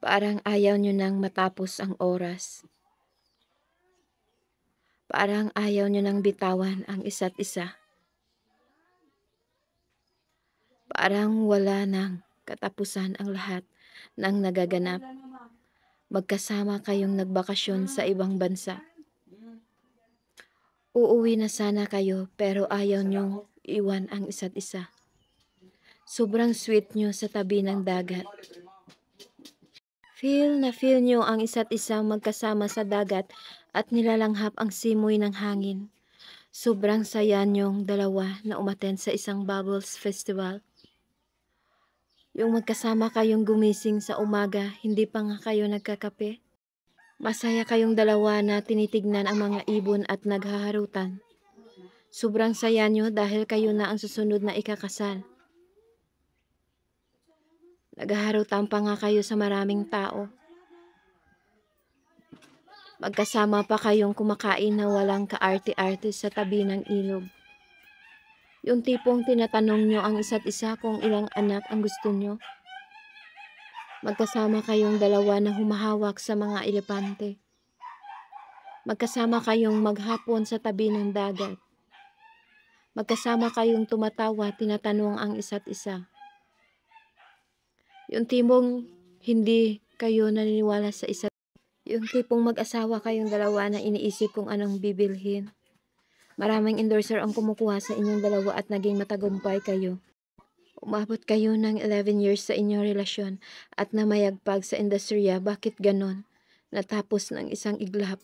Parang ayaw nyo nang matapos ang oras. Parang ayaw nyo nang bitawan ang isa't isa. Parang wala nang katapusan ang lahat ng nagaganap. Magkasama kayong nagbakasyon sa ibang bansa. Uuwi na sana kayo pero ayaw nyo iwan ang isa't isa. Sobrang sweet nyo sa tabi ng dagat. Feel na feel nyo ang isa't isa magkasama sa dagat at nilalanghap ang simoy ng hangin. Sobrang saya nyong dalawa na umaten sa isang Bubbles Festival. Yung magkasama kayong gumising sa umaga, hindi pa nga kayo nagkakape. Masaya kayong dalawa na tinitignan ang mga ibon at naghaharutan. Sobrang saya nyo dahil kayo na ang susunod na ikakasal. Naghaharutan pa nga kayo sa maraming tao. Magkasama pa kayong kumakain na walang kaarte-arte sa tabi ng ilog. Yung tipong tinatanong nyo ang isa't isa kung ilang anak ang gusto nyo. Magkasama kayong dalawa na humahawak sa mga elepante. Magkasama kayong maghapon sa tabi ng dagat. Magkasama kayong tumatawa tinatanong ang isa't isa. Yung timong hindi kayo naniniwala sa isa. Yung tipong mag-asawa kayong dalawa na iniisip kung anong bibilhin. Maraming endorser ang kumukuha sa inyong dalawa at naging matagumpay kayo. Umabot kayo ng 11 years sa inyong relasyon at namayagpag sa industriya. Bakit ganon? Natapos ng isang iglap.